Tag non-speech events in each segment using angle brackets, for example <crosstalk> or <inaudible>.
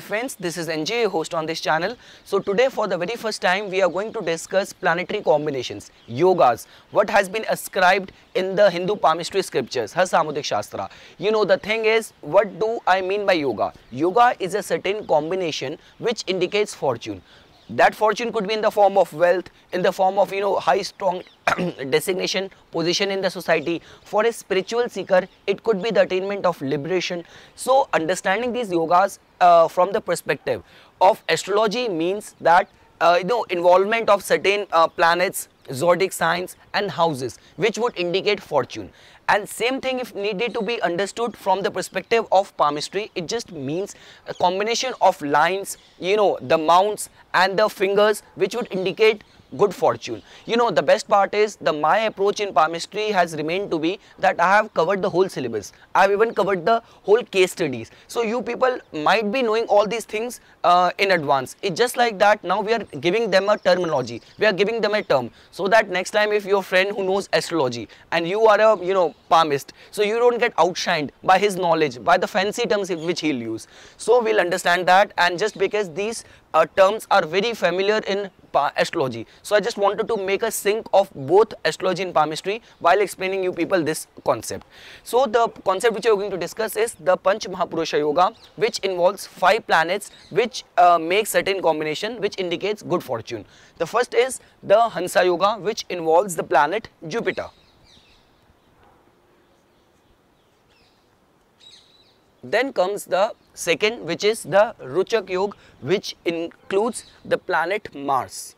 Hi friends, this is NJ, host on this channel. So today for the very first time, we are going to discuss planetary combinations, yogas, what has been ascribed in the Hindu palmistry scriptures, her Samudik Shastra. You know, the thing is, what do I mean by yoga? Yoga is a certain combination which indicates fortune. That fortune could be in the form of wealth, in the form of, you know, high strong <clears throat> designation, position in the society. For a spiritual seeker, it could be the attainment of liberation. So understanding these yogas uh, from the perspective of astrology means that uh, you know involvement of certain uh, planets zodiac signs and houses which would indicate fortune and same thing if needed to be understood from the perspective of palmistry it just means a combination of lines you know the mounts and the fingers which would indicate good fortune. You know, the best part is the my approach in palmistry has remained to be that I have covered the whole syllabus. I have even covered the whole case studies. So you people might be knowing all these things uh, in advance. It's just like that. Now we are giving them a terminology. We are giving them a term so that next time if your friend who knows astrology and you are a, you know, palmist, so you don't get outshined by his knowledge, by the fancy terms which he'll use. So we'll understand that and just because these uh, terms are very familiar in astrology. So I just wanted to make a sync of both astrology and palmistry while explaining you people this concept. So the concept which we are going to discuss is the Panch Mahapurusha Yoga which involves five planets which uh, make certain combination which indicates good fortune. The first is the Hansa Yoga which involves the planet Jupiter. Then comes the second which is the Ruchak Yoga which includes the planet Mars.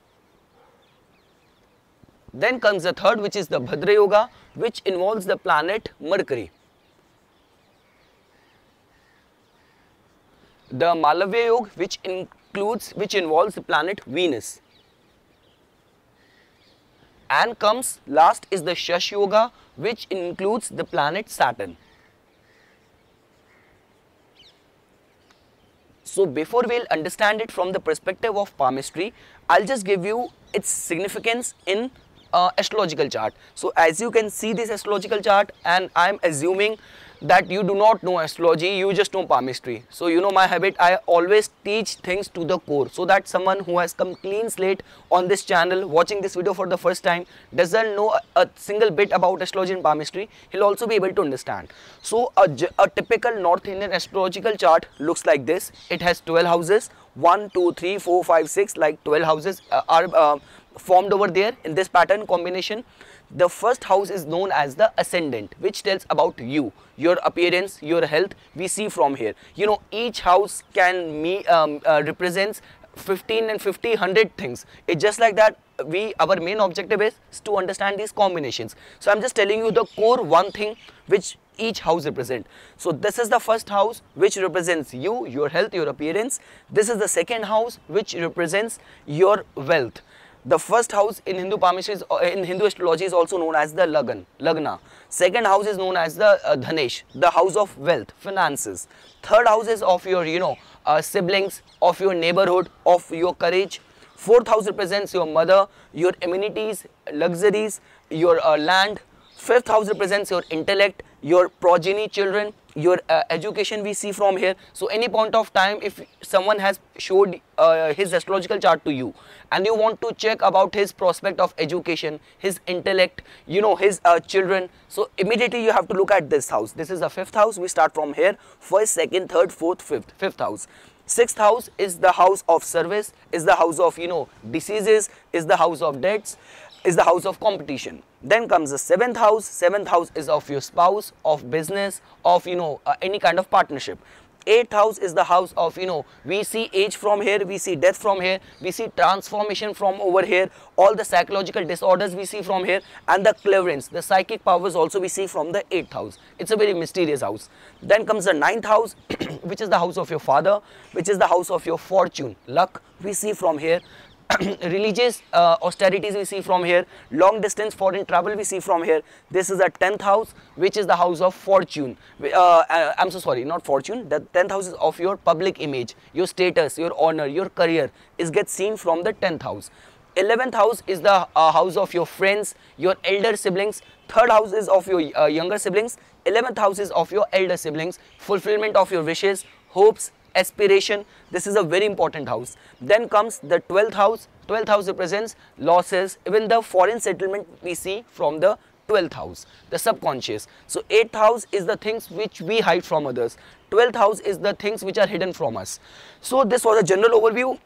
Then comes the third which is the Bhadra Yoga which involves the planet Mercury. The Malavya Yoga which includes which involves the planet Venus. And comes last is the Shash Yoga which includes the planet Saturn. So before we'll understand it from the perspective of palmistry, I'll just give you its significance in uh, astrological chart. So as you can see this astrological chart and I'm assuming that you do not know astrology, you just know palmistry. So you know my habit, I always teach things to the core so that someone who has come clean slate on this channel, watching this video for the first time, doesn't know a, single bit about astrology and palmistry, he'll also be able to understand. So a, a typical North Indian astrological chart looks like this. It has 12 houses, 1, 2, 3, 4, 5, 6, like 12 houses uh, are uh, formed over there in this pattern combination the first house is known as the ascendant which tells about you your appearance your health we see from here you know each house can me um, uh, represents 15 and 50 100 things it's just like that we our main objective is, is to understand these combinations so i'm just telling you the core one thing which each house represent. So this is the first house which represents you, your health, your appearance. This is the second house which represents your wealth. The first house in Hindu palmistry, is, uh, in Hindu astrology is also known as the Lagan, Lagna. Second house is known as the uh, Dhanesh, the house of wealth, finances. Third house is of your, you know, uh, siblings, of your neighborhood, of your courage. Fourth house represents your mother, your amenities, luxuries, your uh, land. Fifth house represents your intellect your progeny children your uh, education we see from here so any point of time if someone has showed uh, his astrological chart to you and you want to check about his prospect of education his intellect you know his uh, children so immediately you have to look at this house this is the fifth house we start from here first second third fourth fifth fifth house sixth house is the house of service is the house of you know diseases is the house of debts is the house of competition. Then comes the seventh house. Seventh house is of your spouse, of business, of you know uh, any kind of partnership. Eighth house is the house of you know we see age from here, we see death from here, we see transformation from over here. All the psychological disorders we see from here, and the cleverance, the psychic powers also we see from the eighth house. It's a very mysterious house. Then comes the ninth house, <clears throat> which is the house of your father, which is the house of your fortune, luck. We see from here <clears throat> religious uh, austerities we see from here, long distance foreign travel we see from here. This is a 10th house which is the house of fortune. Uh, uh, I'm so sorry, not fortune, the 10th house is of your public image, your status, your honor, your career is get seen from the 10th house. 11th house is the uh, house of your friends, your elder siblings. Third house is of your uh, younger siblings. 11th house is of your elder siblings, fulfillment of your wishes, hopes, aspiration. This is a very important house. Then comes the 12th house. 12th house represents losses, even the foreign settlement we see from the 12th house, the subconscious. So 8th house is the things which we hide from others. 12th house is the things which are hidden from us. So this was a general overview.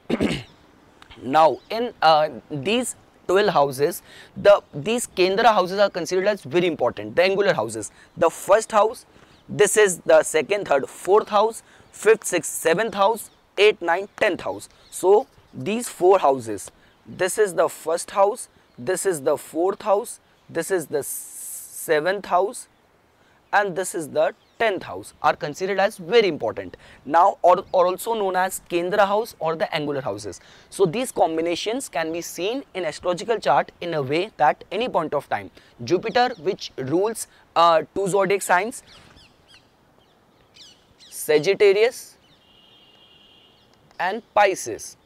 <clears throat> now in uh, these 12 houses the these kendra houses are considered as very important the angular houses the first house this is the second third fourth house fifth, sixth, seventh house, eight, nine, tenth house. So these four houses, this is the first house, this is the fourth house, this is the seventh house and this is the 10th house are considered as very important now or, or also known as Kendra house or the angular houses. So these combinations can be seen in astrological chart in a way that any point of time Jupiter which rules uh, two zodiac signs Sagittarius and Pisces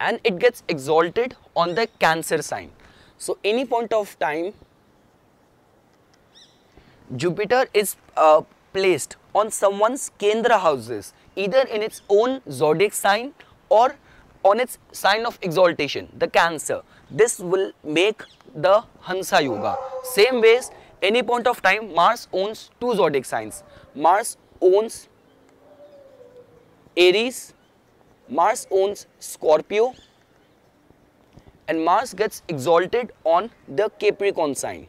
and it gets exalted on the Cancer sign. So any point of time Jupiter is uh, placed on someone's Kendra houses either in its own zodiac sign or on its sign of exaltation the Cancer. This will make the Hansa Yoga. Same ways any point of time, Mars owns two zodiac signs. Mars owns Aries, Mars owns Scorpio and Mars gets exalted on the Capricorn sign.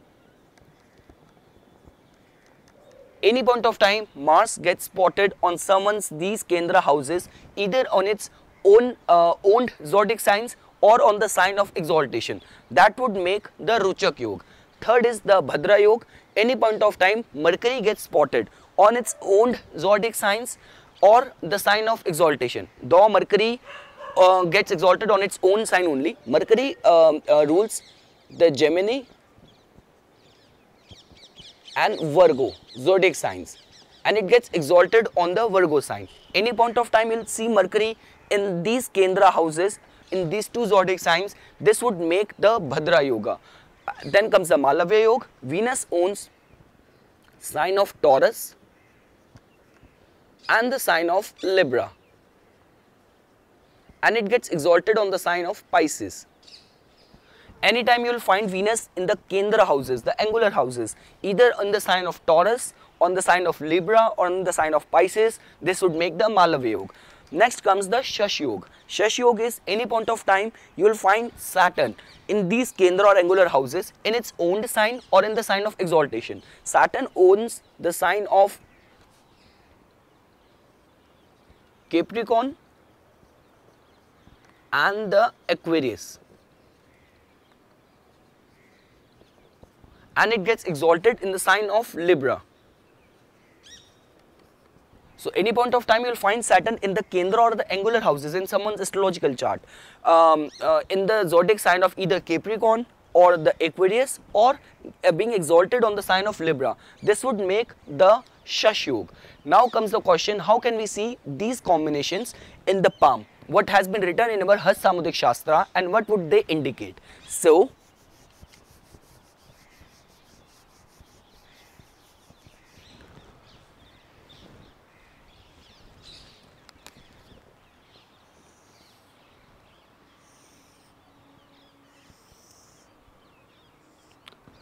Any point of time, Mars gets spotted on someone's these Kendra houses either on its own uh, owned zodiac signs or on the sign of exaltation. That would make the Ruchak Yoga. Third is the Bhadra Yog. Any point of time, Mercury gets spotted on its own zodiac signs or the sign of exaltation. Though Mercury uh, gets exalted on its own sign only, Mercury um, uh, rules the Gemini and Virgo zodiac signs and it gets exalted on the Virgo sign. Any point of time you'll see Mercury in these Kendra houses in these two zodiac signs this would make the Bhadra Yoga then comes the Malavya Yoga. Venus owns sign of Taurus and the sign of Libra. And it gets exalted on the sign of Pisces. Anytime you will find Venus in the Kendra houses, the angular houses, either on the sign of Taurus, on the sign of Libra, or on the sign of Pisces, this would make the Malavya Yoga. Next comes the Shash Yog. Shash Yog is any point of time you will find Saturn in these Kendra or angular houses in its own sign or in the sign of exaltation. Saturn owns the sign of Capricorn and the Aquarius. And it gets exalted in the sign of Libra. So any point of time you will find Saturn in the Kendra or the angular houses in someone's astrological chart, um, uh, in the zodiac sign of either Capricorn or the Aquarius or uh, being exalted on the sign of Libra. This would make the Shash Yoga. Now comes the question, how can we see these combinations in the palm? What has been written in our Has Samudik Shastra and what would they indicate? So,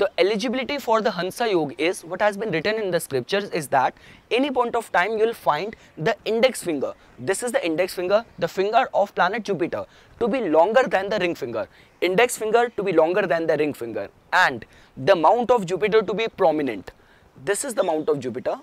The eligibility for the Hansa Yoga is what has been written in the scriptures is that any point of time you will find the index finger. This is the index finger, the finger of planet Jupiter to be longer than the ring finger. Index finger to be longer than the ring finger and the mount of Jupiter to be prominent. This is the mount of Jupiter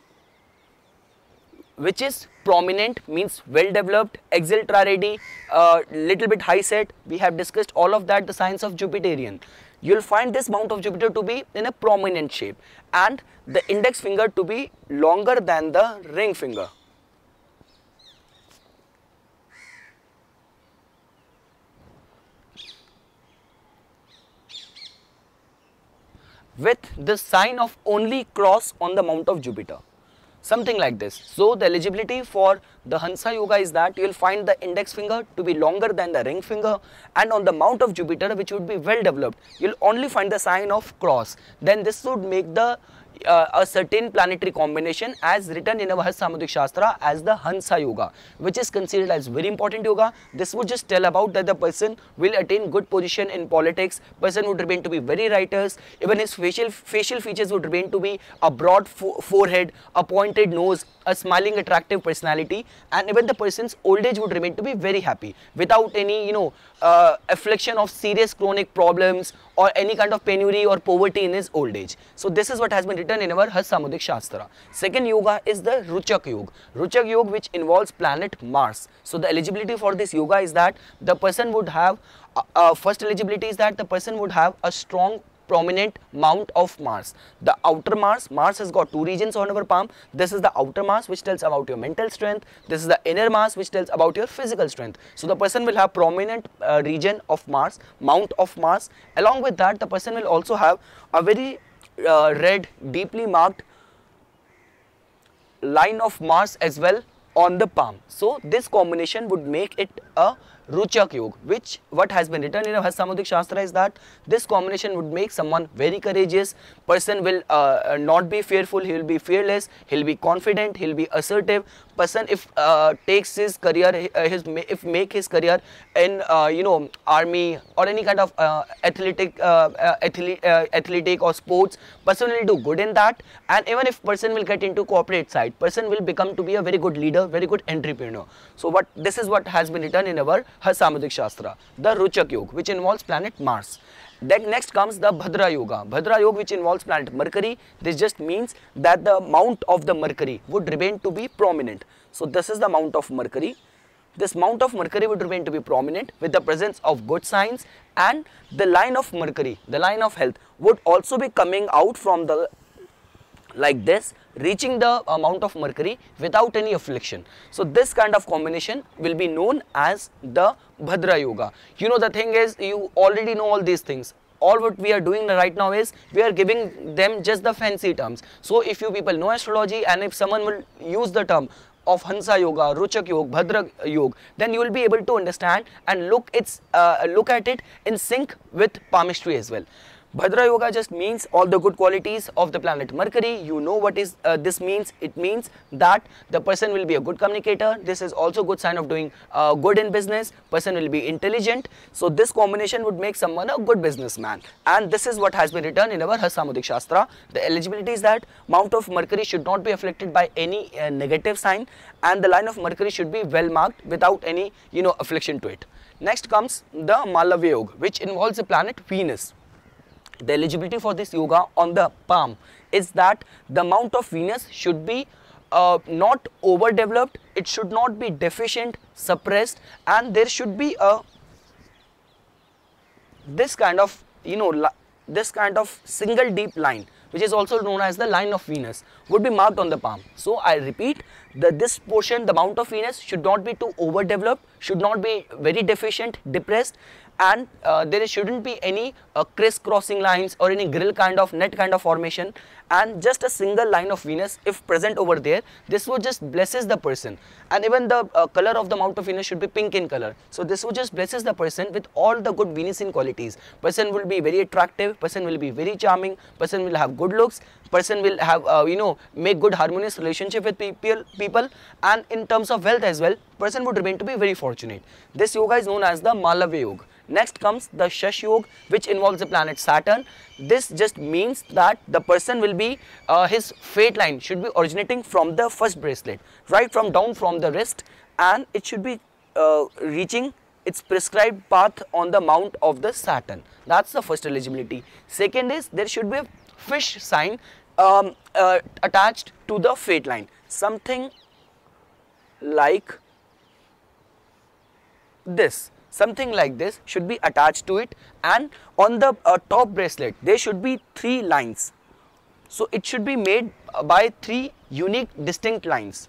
which is prominent means well developed, exaltrarity, uh, little bit high set. We have discussed all of that, the science of Jupiterian you will find this mount of Jupiter to be in a prominent shape and the index finger to be longer than the ring finger. with the sign of only cross on the mount of Jupiter something like this. So the eligibility for the Hansa Yoga is that you will find the index finger to be longer than the ring finger and on the mount of Jupiter which would be well developed, you will only find the sign of cross. Then this would make the uh, a certain planetary combination as written in our Samudik Shastra as the Hansa Yoga, which is considered as very important yoga. This would just tell about that the person will attain good position in politics, person would remain to be very righteous, even his facial, facial features would remain to be a broad fo forehead, a pointed nose, a smiling, attractive personality, and even the person's old age would remain to be very happy without any, you know, uh, affliction of serious chronic problems or any kind of penury or poverty in his old age. So this is what has been written in our Hasamudik Shastra. Second yoga is the Ruchak Yoga. Ruchak Yoga which involves planet Mars. So the eligibility for this yoga is that the person would have, uh, uh, first eligibility is that the person would have a strong prominent mount of Mars. The outer Mars, Mars has got two regions on our palm. This is the outer Mars which tells about your mental strength. This is the inner Mars which tells about your physical strength. So the person will have prominent uh, region of Mars, mount of Mars. Along with that, the person will also have a very uh, red, deeply marked line of Mars as well on the palm. So this combination would make it a Ruchak Yog, which what has been written in a samudik Shastra is that this combination would make someone very courageous, person will uh, uh not be fearful, he will be fearless, he will be confident, he will be assertive, person if uh, takes his career, uh, his if make his career in uh, you know army or any kind of uh, athletic, athlete, athletic or sports, person will do good in that and even if person will get into corporate side, person will become to be a very good leader, very good entrepreneur. So what this is what has been written in our हर सामुद्रिक शास्त्र the Ruchak yoga which involve planet Mars then next comes the Bhadra yoga Bhadra yoga which involve planet Mercury this just means that the mount of the Mercury would remain to be prominent so this is the mount of Mercury this mount of Mercury would remain to be prominent with the presence of good signs and the line of Mercury the line of health would also be coming out from the like this reaching the amount of mercury without any affliction. So this kind of combination will be known as the Bhadra Yoga. You know the thing is you already know all these things all what we are doing right now is we are giving them just the fancy terms. So if you people know astrology and if someone will use the term of Hansa Yoga, Ruchak Yoga, Bhadra Yoga, then you will be able to understand and look its uh, look at it in sync with palmistry as well. Bhadra Yoga just means all the good qualities of the planet Mercury. You know what is uh, this means. It means that the person will be a good communicator. This is also good sign of doing uh, good in business. Person will be intelligent. So this combination would make someone a good businessman. And this is what has been written in our Hasamudik Shastra. The eligibility is that mount of Mercury should not be afflicted by any uh, negative sign and the line of Mercury should be well marked without any you know affliction to it. Next comes the Malavya Yoga which involves the planet Venus the eligibility for this yoga on the palm is that the amount of venous should be uh, not overdeveloped, it should not be deficient, suppressed and there should be a this kind of you know this kind of single deep line which is also known as the line of Venus would be marked on the palm. So I repeat that this portion the amount of Venus should not be too overdeveloped, should not be very deficient, depressed and uh, there shouldn't be any uh, crisscrossing lines or any grill kind of net kind of formation and just a single line of Venus if present over there this would just blesses the person and even the uh, color of the mount of Venus should be pink in color so this would just blesses the person with all the good Venusian qualities person will be very attractive person will be very charming person will have good looks person will have uh, you know make good harmonious relationship with people people and in terms of wealth as well person would remain to be very fortunate this yoga is known as the Malava yoga Next comes the Shash Yog, which involves the planet Saturn. This just means that the person will be, uh, his fate line should be originating from the first bracelet, right from down from the wrist and it should be uh, reaching its prescribed path on the mount of the Saturn. That's the first eligibility. Second is there should be a fish sign um, uh, attached to the fate line. Something like this something like this should be attached to it and on the uh, top bracelet there should be three lines so it should be made by three unique distinct lines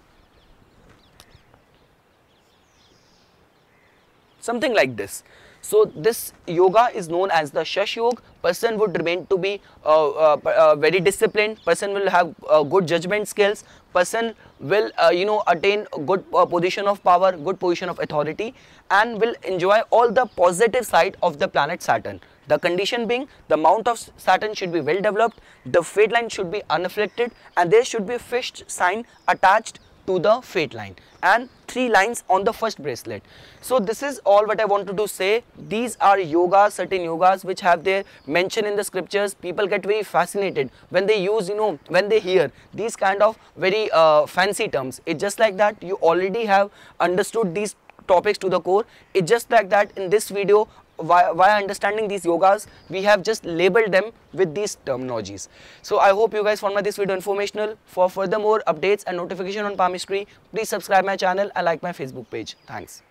something like this so this yoga is known as the Shash Yoga. Person would remain to be uh, uh, uh, very disciplined. Person will have uh, good judgment skills. Person will uh, you know attain good uh, position of power, good position of authority, and will enjoy all the positive side of the planet Saturn. The condition being the mount of Saturn should be well developed, the fade line should be unafflicted, and there should be a fixed sign attached to the fate line and three lines on the first bracelet. So this is all what I wanted to say. These are yogas, certain yogas which have their mention in the scriptures. People get very fascinated when they use, you know, when they hear these kind of very uh, fancy terms. It's just like that you already have understood these topics to the core. It's just like that in this video why, via understanding these yogas, we have just labeled them with these terminologies. So I hope you guys found my this video informational. For further more updates and notification on palmistry, please subscribe my channel and like my Facebook page. Thanks.